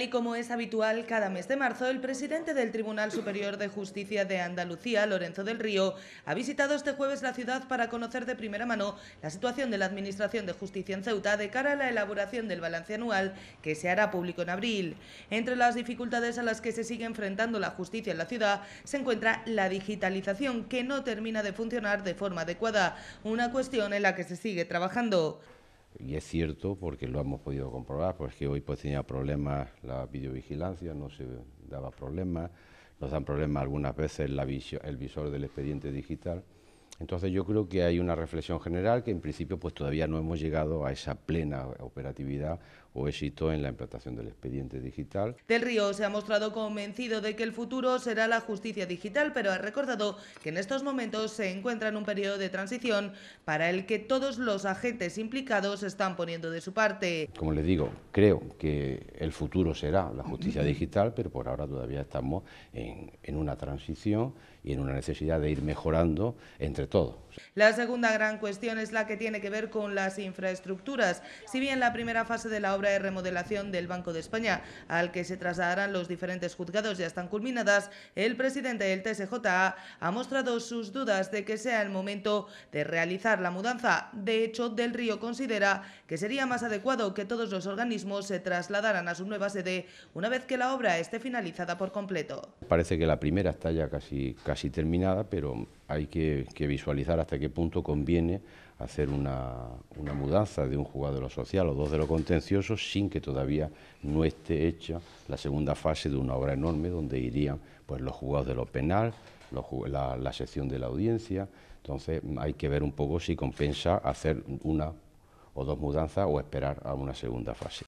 y como es habitual, cada mes de marzo el presidente del Tribunal Superior de Justicia de Andalucía, Lorenzo del Río, ha visitado este jueves la ciudad para conocer de primera mano la situación de la Administración de Justicia en Ceuta de cara a la elaboración del balance anual que se hará público en abril. Entre las dificultades a las que se sigue enfrentando la justicia en la ciudad se encuentra la digitalización que no termina de funcionar de forma adecuada, una cuestión en la que se sigue trabajando. Y es cierto, porque lo hemos podido comprobar, pues que hoy pues tenía problemas la videovigilancia, no se daba problemas, nos dan problemas algunas veces el visor del expediente digital. Entonces yo creo que hay una reflexión general que en principio pues todavía no hemos llegado a esa plena operatividad o éxito en la implantación del expediente digital. Del Río se ha mostrado convencido de que el futuro será la justicia digital, pero ha recordado que en estos momentos se encuentra en un periodo de transición para el que todos los agentes implicados están poniendo de su parte. Como les digo, creo que el futuro será la justicia digital, pero por ahora todavía estamos en, en una transición y en una necesidad de ir mejorando entre todos. La segunda gran cuestión es la que tiene que ver con las infraestructuras. Si bien la primera fase de la obra de remodelación del Banco de España, al que se trasladarán los diferentes juzgados, ya están culminadas, el presidente del TSJA ha mostrado sus dudas de que sea el momento de realizar la mudanza. De hecho, Del Río considera que sería más adecuado que todos los organismos se trasladaran a su nueva sede una vez que la obra esté finalizada por completo. Parece que la primera está ya casi, casi terminada, pero hay que, visualizar hasta qué punto conviene hacer una, mudanza de un jugador de lo social o dos de lo contencioso sin que todavía no esté hecha la segunda fase de una obra enorme donde irían pues, los jugadores de lo penal, la, la sección de la audiencia. Entonces hay que ver un poco si compensa hacer una o dos mudanzas o esperar a una segunda fase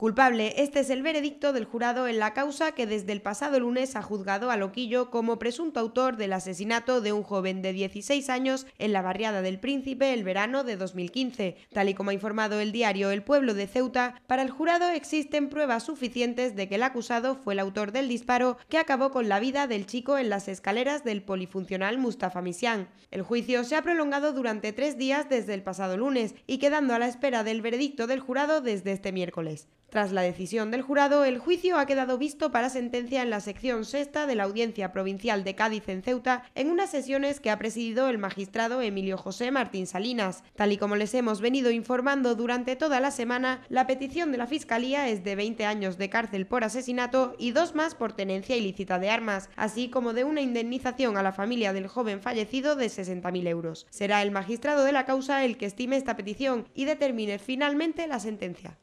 culpable. Este es el veredicto del jurado en la causa que desde el pasado lunes ha juzgado a Loquillo como presunto autor del asesinato de un joven de 16 años en la barriada del Príncipe el verano de 2015. Tal y como ha informado el diario El Pueblo de Ceuta, para el jurado existen pruebas suficientes de que el acusado fue el autor del disparo que acabó con la vida del chico en las escaleras del polifuncional Mustafa Misián. El juicio se ha prolongado durante tres días desde el pasado lunes y quedando a la espera del veredicto del jurado desde este miércoles. Tras la decisión del jurado, el juicio ha quedado visto para sentencia en la sección sexta de la Audiencia Provincial de Cádiz en Ceuta en unas sesiones que ha presidido el magistrado Emilio José Martín Salinas. Tal y como les hemos venido informando durante toda la semana, la petición de la Fiscalía es de 20 años de cárcel por asesinato y dos más por tenencia ilícita de armas, así como de una indemnización a la familia del joven fallecido de 60.000 euros. Será el magistrado de la causa el que estime esta petición y determine finalmente la sentencia.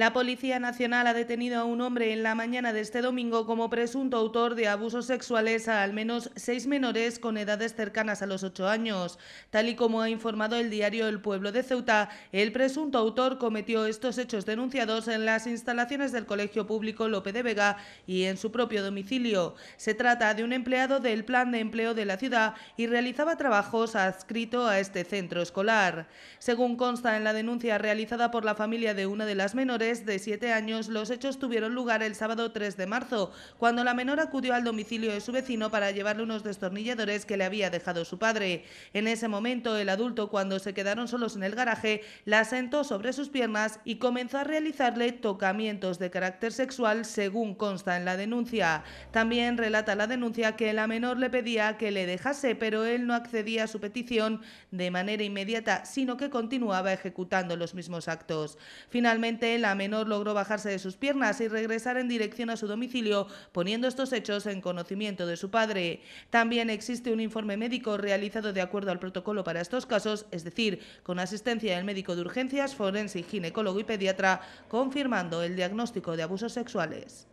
La Policía Nacional ha detenido a un hombre en la mañana de este domingo como presunto autor de abusos sexuales a al menos seis menores con edades cercanas a los ocho años. Tal y como ha informado el diario El Pueblo de Ceuta, el presunto autor cometió estos hechos denunciados en las instalaciones del Colegio Público Lope de Vega y en su propio domicilio. Se trata de un empleado del Plan de Empleo de la ciudad y realizaba trabajos adscrito a este centro escolar. Según consta en la denuncia realizada por la familia de una de las menores, de siete años, los hechos tuvieron lugar el sábado 3 de marzo, cuando la menor acudió al domicilio de su vecino para llevarle unos destornilladores que le había dejado su padre. En ese momento, el adulto, cuando se quedaron solos en el garaje, la sentó sobre sus piernas y comenzó a realizarle tocamientos de carácter sexual, según consta en la denuncia. También relata la denuncia que la menor le pedía que le dejase, pero él no accedía a su petición de manera inmediata, sino que continuaba ejecutando los mismos actos. Finalmente, la menor logró bajarse de sus piernas y regresar en dirección a su domicilio, poniendo estos hechos en conocimiento de su padre. También existe un informe médico realizado de acuerdo al protocolo para estos casos, es decir, con asistencia del médico de urgencias, forense, ginecólogo y pediatra, confirmando el diagnóstico de abusos sexuales.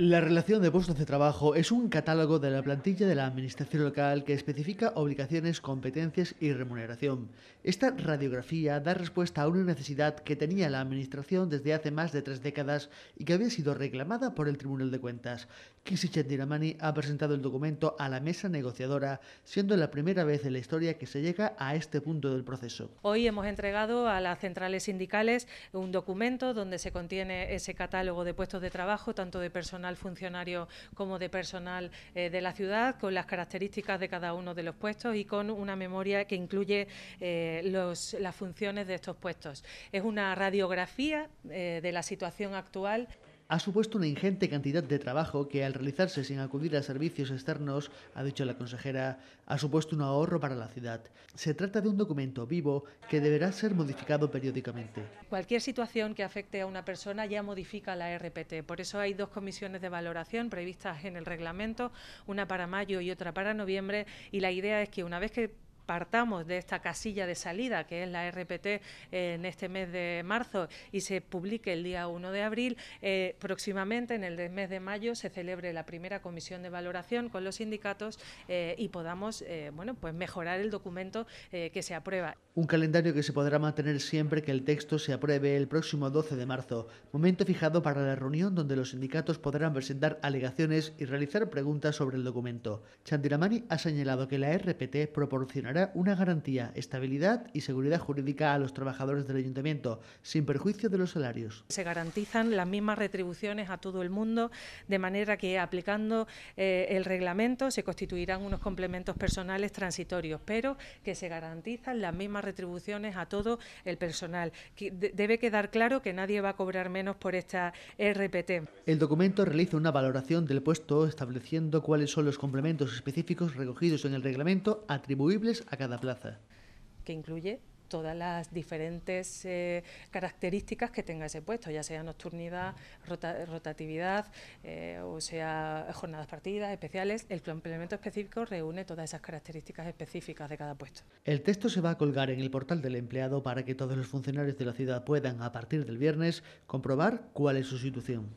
La relación de puestos de trabajo es un catálogo de la plantilla de la Administración local que especifica obligaciones, competencias y remuneración. Esta radiografía da respuesta a una necesidad que tenía la Administración desde hace más de tres décadas y que había sido reclamada por el Tribunal de Cuentas. Kisichet Diramani ha presentado el documento a la mesa negociadora, siendo la primera vez en la historia que se llega a este punto del proceso. Hoy hemos entregado a las centrales sindicales un documento donde se contiene ese catálogo de puestos de trabajo, tanto de personal funcionario como de personal eh, de la ciudad, con las características de cada uno de los puestos y con una memoria que incluye eh, las funciones de estos puestos. Es una radiografía eh, de la situación actual ha supuesto una ingente cantidad de trabajo que al realizarse sin acudir a servicios externos, ha dicho la consejera, ha supuesto un ahorro para la ciudad. Se trata de un documento vivo que deberá ser modificado periódicamente. Cualquier situación que afecte a una persona ya modifica la RPT. Por eso hay dos comisiones de valoración previstas en el reglamento, una para mayo y otra para noviembre. Y la idea es que una vez que partamos de esta casilla de salida que es la RPT en este mes de marzo y se publique el día 1 de abril, eh, próximamente en el mes de mayo se celebre la primera comisión de valoración con los sindicatos eh, y podamos eh, bueno, pues mejorar el documento que se aprueba. Un calendario que se podrá mantener siempre que el texto se apruebe el próximo 12 de marzo, momento fijado para la reunión donde los sindicatos podrán presentar alegaciones y realizar preguntas sobre el documento. Chandiramani ha señalado que la RPT proporcionará una garantía, estabilidad y seguridad jurídica a los trabajadores del ayuntamiento, sin perjuicio de los salarios. Se garantizan las mismas retribuciones a todo el mundo, de manera que aplicando eh, el reglamento se constituirán unos complementos personales transitorios, pero que se garantizan las mismas retribuciones a todo el personal. Debe quedar claro que nadie va a cobrar menos por esta RPT. El documento realiza una valoración del puesto estableciendo cuáles son los complementos específicos recogidos en el reglamento atribuibles a cada plaza. Que incluye todas las diferentes eh, características que tenga ese puesto, ya sea nocturnidad, rotatividad, eh, o sea jornadas partidas, especiales. El complemento específico reúne todas esas características específicas de cada puesto. El texto se va a colgar en el portal del empleado para que todos los funcionarios de la ciudad puedan, a partir del viernes, comprobar cuál es su situación.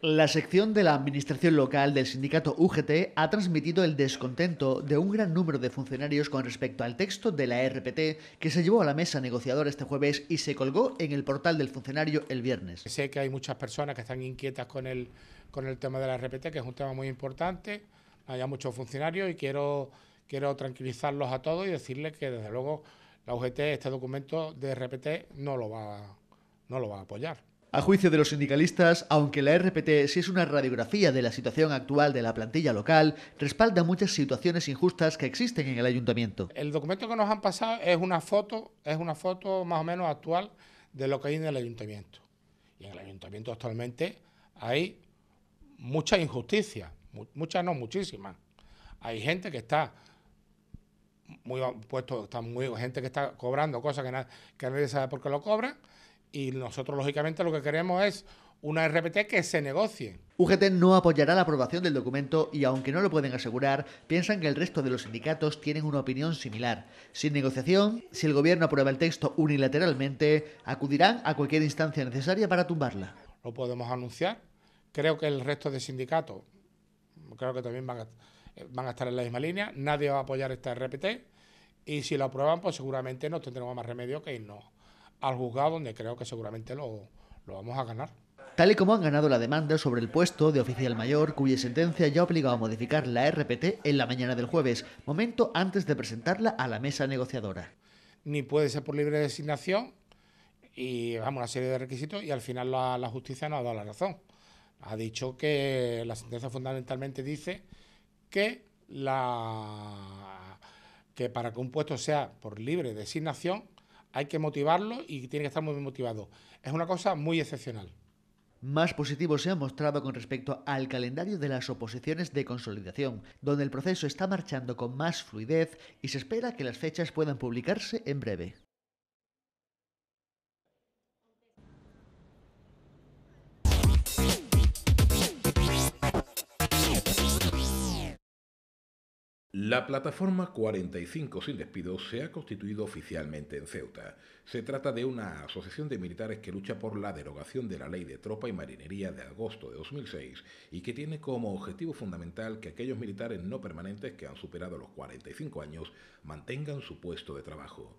La sección de la Administración Local del sindicato UGT ha transmitido el descontento de un gran número de funcionarios con respecto al texto de la RPT que se llevó a la mesa negociadora este jueves y se colgó en el portal del funcionario el viernes. Sé que hay muchas personas que están inquietas con el, con el tema de la RPT, que es un tema muy importante. Hay muchos funcionarios y quiero, quiero tranquilizarlos a todos y decirles que desde luego la UGT este documento de RPT no lo va, no lo va a apoyar. A juicio de los sindicalistas, aunque la RPT sí es una radiografía de la situación actual de la plantilla local, respalda muchas situaciones injustas que existen en el ayuntamiento. El documento que nos han pasado es una foto, es una foto más o menos actual de lo que hay en el ayuntamiento. Y en el ayuntamiento actualmente hay mucha injusticia, muchas no, muchísimas. Hay gente que está muy puesto, está muy gente que está cobrando cosas que, que nadie sabe por qué lo cobran, y nosotros, lógicamente, lo que queremos es una RPT que se negocie. UGT no apoyará la aprobación del documento y, aunque no lo pueden asegurar, piensan que el resto de los sindicatos tienen una opinión similar. Sin negociación, si el gobierno aprueba el texto unilateralmente, acudirán a cualquier instancia necesaria para tumbarla. Lo podemos anunciar. Creo que el resto de sindicatos, creo que también van a, estar en la misma línea. Nadie va a apoyar esta RPT. Y si lo aprueban, pues seguramente no tendremos más remedio que irnos al juzgado, donde creo que seguramente lo, vamos a ganar. Tal y como han ganado la demanda sobre el puesto de oficial mayor, cuya sentencia ya obligado a modificar la RPT en la mañana del jueves, momento antes de presentarla a la mesa negociadora. Ni puede ser por libre designación y vamos, una serie de requisitos y al final la, justicia no ha dado la razón. Ha dicho que la sentencia fundamentalmente dice que la que para que un puesto sea por libre designación hay que motivarlo y tiene que estar muy motivado. Es una cosa muy excepcional. Más positivo se ha mostrado con respecto al calendario de las oposiciones de consolidación, donde el proceso está marchando con más fluidez y se espera que las fechas puedan publicarse en breve. La plataforma 45 sin despido se ha constituido oficialmente en Ceuta. Se trata de una asociación de militares que lucha por la derogación de la ley de tropa y marinería de agosto de 2006 y que tiene como objetivo fundamental que aquellos militares no permanentes que han superado los 45 años mantengan su puesto de trabajo.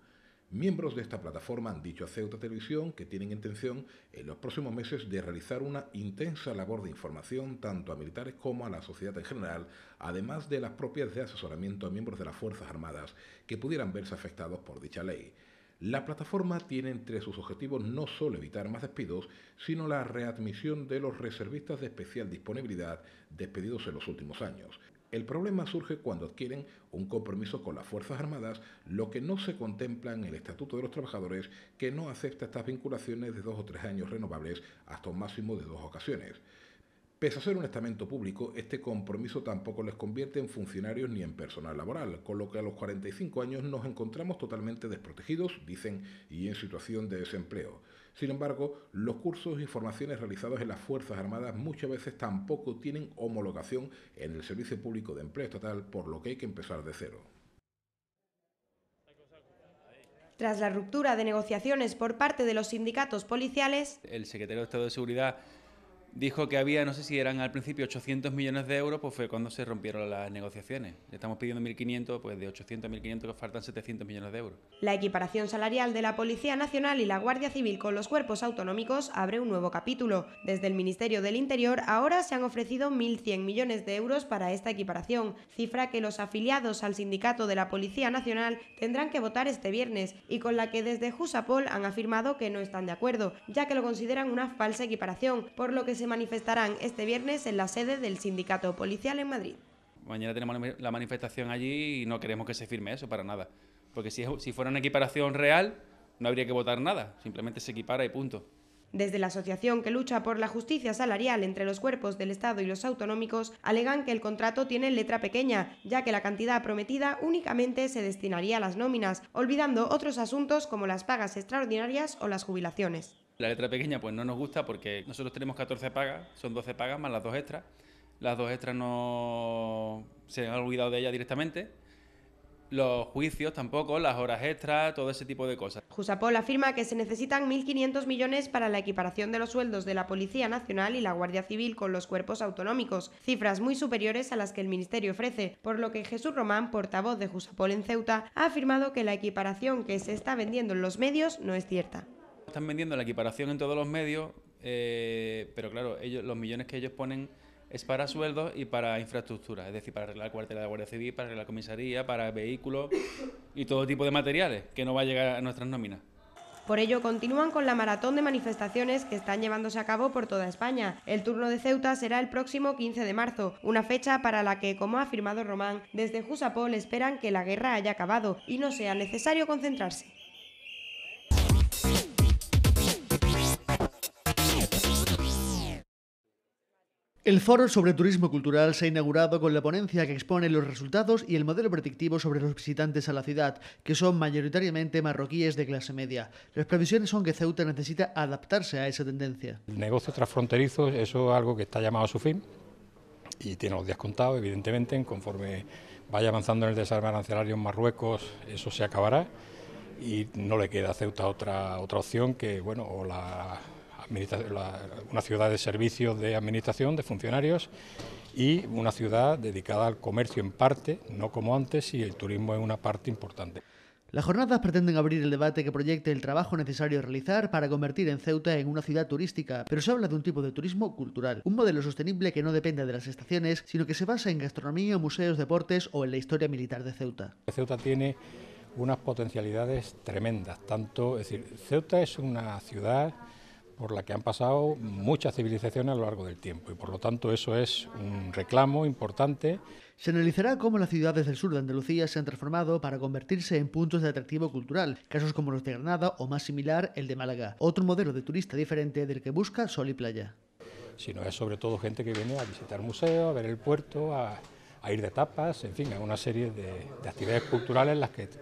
Miembros de esta plataforma han dicho a Ceuta Televisión que tienen intención en los próximos meses de realizar una intensa labor de información tanto a militares como a la sociedad en general, además de las propias de asesoramiento a miembros de las Fuerzas Armadas que pudieran verse afectados por dicha ley. La plataforma tiene entre sus objetivos no solo evitar más despidos, sino la readmisión de los reservistas de especial disponibilidad despedidos en los últimos años. El problema surge cuando adquieren un compromiso con las Fuerzas Armadas, lo que no se contempla en el Estatuto de los Trabajadores, que no acepta estas vinculaciones de dos o tres años renovables hasta un máximo de dos ocasiones. Pese a ser un estamento público, este compromiso tampoco les convierte en funcionarios ni en personal laboral, con lo que a los 45 años nos encontramos totalmente desprotegidos, dicen, y en situación de desempleo. Sin embargo, los cursos y formaciones realizados en las Fuerzas Armadas muchas veces tampoco tienen homologación en el Servicio Público de Empleo Estatal, por lo que hay que empezar de cero. Tras la ruptura de negociaciones por parte de los sindicatos policiales, el secretario de Estado de Seguridad dijo que había, no sé si eran al principio 800 millones de euros, pues fue cuando se rompieron las negociaciones. Le estamos pidiendo 1.500, pues de 800 a 1.500 que faltan 700 millones de euros. La equiparación salarial de la Policía Nacional y la Guardia Civil con los cuerpos autonómicos abre un nuevo capítulo. Desde el Ministerio del Interior ahora se han ofrecido 1.100 millones de euros para esta equiparación, cifra que los afiliados al sindicato de la Policía Nacional tendrán que votar este viernes y con la que desde Jusapol han afirmado que no están de acuerdo, ya que lo consideran una falsa equiparación, por lo que se manifestarán este viernes en la sede del Sindicato Policial en Madrid. Mañana tenemos la manifestación allí y no queremos que se firme eso para nada. Porque si, fuera una equiparación real, no habría que votar nada, simplemente se equipara y punto. Desde la asociación que lucha por la justicia salarial entre los cuerpos del Estado y los autonómicos, alegan que el contrato tiene letra pequeña, ya que la cantidad prometida únicamente se destinaría a las nóminas, olvidando otros asuntos como las pagas extraordinarias o las jubilaciones. La letra pequeña pues no nos gusta porque nosotros tenemos 14 pagas, son 12 pagas más las dos extras. Las dos extras no se han olvidado de ella directamente los juicios tampoco, las horas extras, todo ese tipo de cosas. Jusapol afirma que se necesitan 1.500 millones para la equiparación de los sueldos de la Policía Nacional y la Guardia Civil con los cuerpos autonómicos, cifras muy superiores a las que el Ministerio ofrece, por lo que Jesús Román, portavoz de Jusapol en Ceuta, ha afirmado que la equiparación que se está vendiendo en los medios no es cierta están vendiendo la equiparación en todos los medios, eh, pero claro, ellos, los millones que ellos ponen es para sueldos y para infraestructura, es decir, para arreglar el cuartel de Guardia Civil, para la comisaría, para vehículos y todo tipo de materiales que no va a llegar a nuestras nóminas. Por ello, continúan con la maratón de manifestaciones que están llevándose a cabo por toda España. El turno de Ceuta será el próximo 15 de marzo, una fecha para la que, como ha afirmado Román, desde Jusapol esperan que la guerra haya acabado y no sea necesario concentrarse. El Foro sobre Turismo Cultural se ha inaugurado con la ponencia que expone los resultados y el modelo predictivo sobre los visitantes a la ciudad, que son mayoritariamente marroquíes de clase media. Las previsiones son que Ceuta necesita adaptarse a esa tendencia. El negocio transfronterizo, eso es algo que está llamado a su fin y tiene los días contados, evidentemente, conforme vaya avanzando en el desarme arancelario en Marruecos, eso se acabará y no le queda a Ceuta otra, otra opción que, bueno, o la una ciudad de servicios de administración, de funcionarios, y una ciudad dedicada al comercio en parte, no como antes, y el turismo es una parte importante. Las jornadas pretenden abrir el debate que proyecte el trabajo necesario realizar para convertir en Ceuta en una ciudad turística, pero se habla de un tipo de turismo cultural, un modelo sostenible que no depende de las estaciones, sino que se basa en gastronomía, museos, deportes o en la historia militar de Ceuta. Ceuta tiene unas potencialidades tremendas, tanto, es decir, Ceuta es una ciudad por la que han pasado muchas civilizaciones a lo largo del tiempo y por lo tanto eso es un reclamo importante. Se analizará cómo las ciudades del sur de Andalucía se han transformado para convertirse en puntos de atractivo cultural, casos como los de Granada o más similar el de Málaga, otro modelo de turista diferente del que busca sol y playa. Sino es sobre todo gente que viene a visitar museos, a ver el puerto, a, ir de tapas, en fin, a una serie de, actividades culturales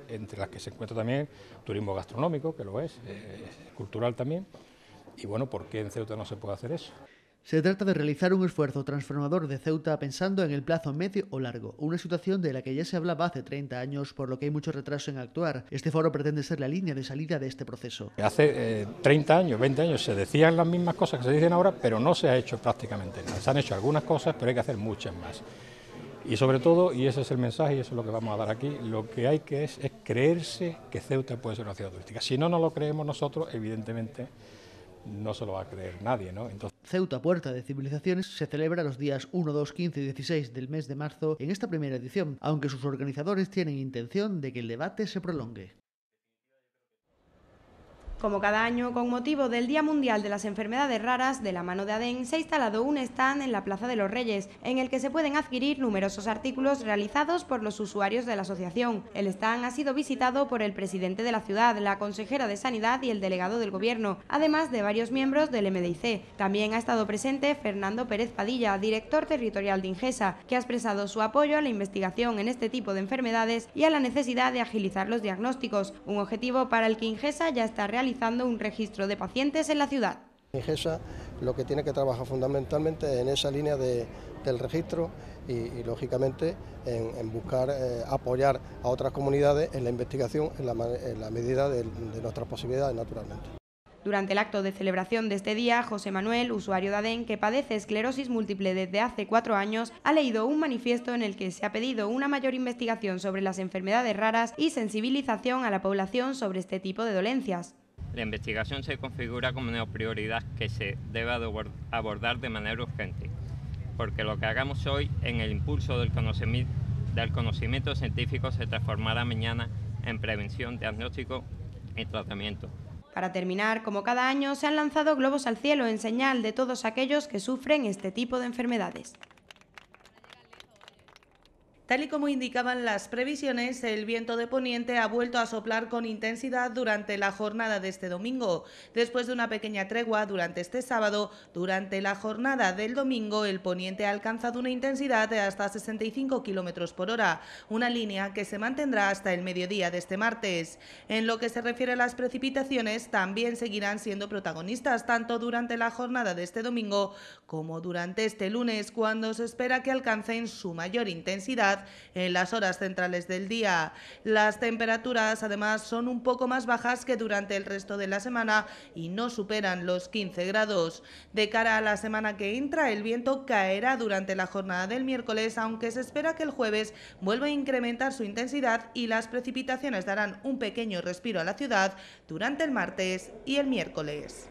entre las que se encuentra también turismo gastronómico, que lo es, eh, cultural también. Y bueno, ¿por qué en Ceuta no se puede hacer eso? Se trata de realizar un esfuerzo transformador de Ceuta pensando en el plazo medio o largo, una situación de la que ya se hablaba hace 30 años, por lo que hay mucho retraso en actuar. Este foro pretende ser la línea de salida de este proceso. Hace 30 eh, años, 20 años se decían las mismas cosas que se dicen ahora, pero no se ha hecho prácticamente nada. Se han hecho algunas cosas, pero hay que hacer muchas más. Y sobre todo, y ese es el mensaje y eso es lo que vamos a dar aquí, lo que hay que es, es creerse que Ceuta puede ser una ciudad turística. Si no no lo creemos nosotros, evidentemente no se lo va a creer nadie, ¿no? Entonces... Ceuta Puerta de Civilizaciones se celebra los días 1, 2, 15 y 16 del mes de marzo en esta primera edición, aunque sus organizadores tienen intención de que el debate se prolongue. Como cada año, con motivo del Día Mundial de las Enfermedades Raras, de la mano de ADEN, se ha instalado un stand en la Plaza de los Reyes, en el que se pueden adquirir numerosos artículos realizados por los usuarios de la asociación. El stand ha sido visitado por el presidente de la ciudad, la consejera de Sanidad y el delegado del Gobierno, además de varios miembros del MDIC. También ha estado presente Fernando Pérez Padilla, director territorial de Ingesa, que ha expresado su apoyo a la investigación en este tipo de enfermedades y a la necesidad de agilizar los diagnósticos, un objetivo para el que Ingesa ya está realizando realizando un registro de pacientes en la ciudad. Ingesa lo que tiene que trabajar fundamentalmente en esa línea de, del registro y, lógicamente en, buscar eh, apoyar a otras comunidades en la investigación en la, medida de, de nuestras posibilidades naturalmente. Durante el acto de celebración de este día, José Manuel, usuario de ADEN que padece esclerosis múltiple desde hace cuatro años, ha leído un manifiesto en el que se ha pedido una mayor investigación sobre las enfermedades raras y sensibilización a la población sobre este tipo de dolencias. La investigación se configura como una prioridad que se debe abordar de manera urgente, porque lo que hagamos hoy en el impulso del conocimiento, científico se transformará mañana en prevención, diagnóstico y tratamiento. Para terminar, como cada año, se han lanzado globos al cielo en señal de todos aquellos que sufren este tipo de enfermedades. Tal y como indicaban las previsiones, el viento de poniente ha vuelto a soplar con intensidad durante la jornada de este domingo. Después de una pequeña tregua durante este sábado, durante la jornada del domingo el poniente ha alcanzado una intensidad de hasta 65 kilómetros por hora, una línea que se mantendrá hasta el mediodía de este martes. En lo que se refiere a las precipitaciones, también seguirán siendo protagonistas tanto durante la jornada de este domingo como durante este lunes, cuando se espera que alcancen su mayor intensidad en las horas centrales del día. Las temperaturas además son un poco más bajas que durante el resto de la semana y no superan los 15 grados. De cara a la semana que entra, el viento caerá durante la jornada del miércoles, aunque se espera que el jueves vuelva a incrementar su intensidad y las precipitaciones darán un pequeño respiro a la ciudad durante el martes y el miércoles.